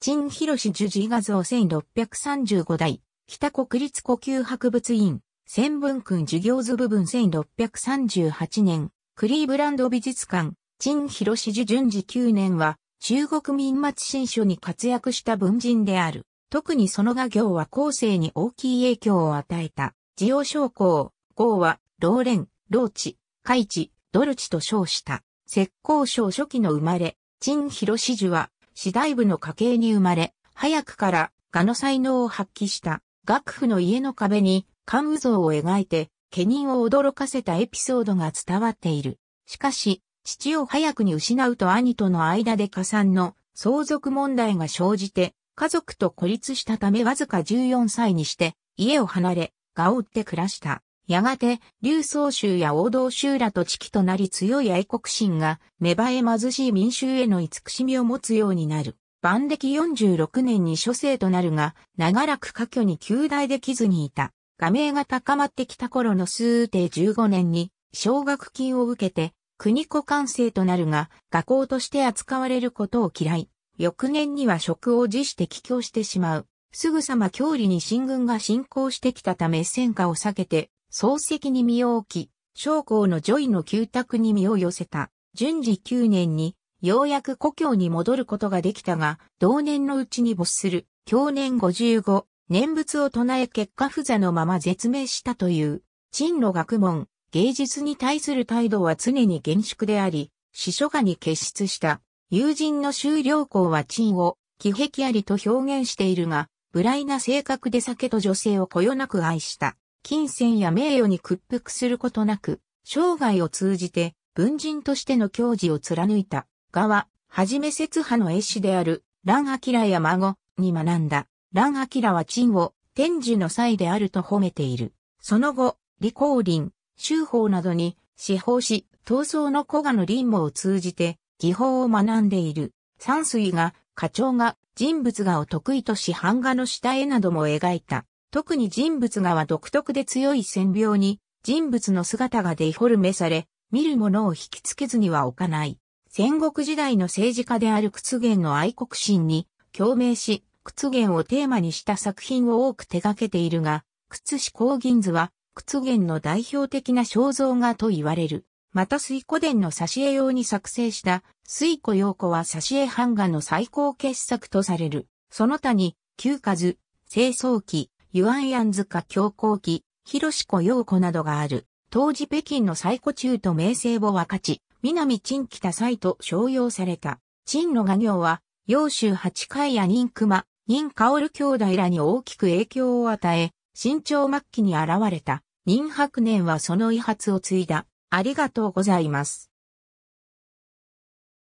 陳広樹寺画像1635代、北国立呼吸博物院、千文君授業図部分1638年、クリーブランド美術館、陳広樹順治9年は、中国民末新書に活躍した文人である。特にその画業は後世に大きい影響を与えた。ジオ将校、豪は、老蓮、老カ海チ、ドルチと称した。石膏省初期の生まれ、陳広樹は、次第部の家系に生まれ、早くから画の才能を発揮した、楽府の家の壁に関羽像を描いて、家人を驚かせたエピソードが伝わっている。しかし、父を早くに失うと兄との間で加算の相続問題が生じて、家族と孤立したためわずか14歳にして、家を離れ、がを売って暮らした。やがて、劉宗州や王道州らと地域となり強い愛国心が、芽生え貧しい民衆への慈しみを持つようになる。万暦46年に諸生となるが、長らく過去に旧大できずにいた。画名が高まってきた頃の数帝15年に、奨学金を受けて、国子完成となるが、学校として扱われることを嫌い。翌年には職を辞して帰郷してしまう。すぐさま郷里に進軍が進行してきたため戦火を避けて漱石に身を置き、将校のジョイの旧宅に身を寄せた。順次9年に、ようやく故郷に戻ることができたが、同年のうちに没する、去年55、念仏を唱え結果不座のまま絶命したという、陳の学問、芸術に対する態度は常に厳粛であり、司書家に結出した。友人の修了校は陳を、気癖ありと表現しているが、無頼な性格で酒と女性をこよなく愛した。金銭や名誉に屈服することなく、生涯を通じて文人としての教持を貫いた側、ははじめ節派の絵師である、蘭明や孫に学んだ。蘭明は陳を天寿の際であると褒めている。その後、李光林、修法などに司法し、闘争の古賀の林母を通じて技法を学んでいる。山水が、課長が、人物画を得意とし版画の下絵なども描いた。特に人物画は独特で強い線描に、人物の姿がデフォルメされ、見る者を引きつけずには置かない。戦国時代の政治家である屈原の愛国心に共鳴し、屈原をテーマにした作品を多く手掛けているが、屈志光銀図は屈原の代表的な肖像画と言われる。また水古伝の挿絵用に作成した水古陽子は挿絵版画の最高傑作とされる。その他に、旧数、清掃記、ユアンヤン塚教皇記、広子陽子などがある。当時北京の最古中と名声を分かち、南陳北祭と商用された。陳の画業は、揚州八海や任熊、任薫兄弟らに大きく影響を与え、新朝末期に現れた。任白年はその遺発を継いだ。ありがとうございます。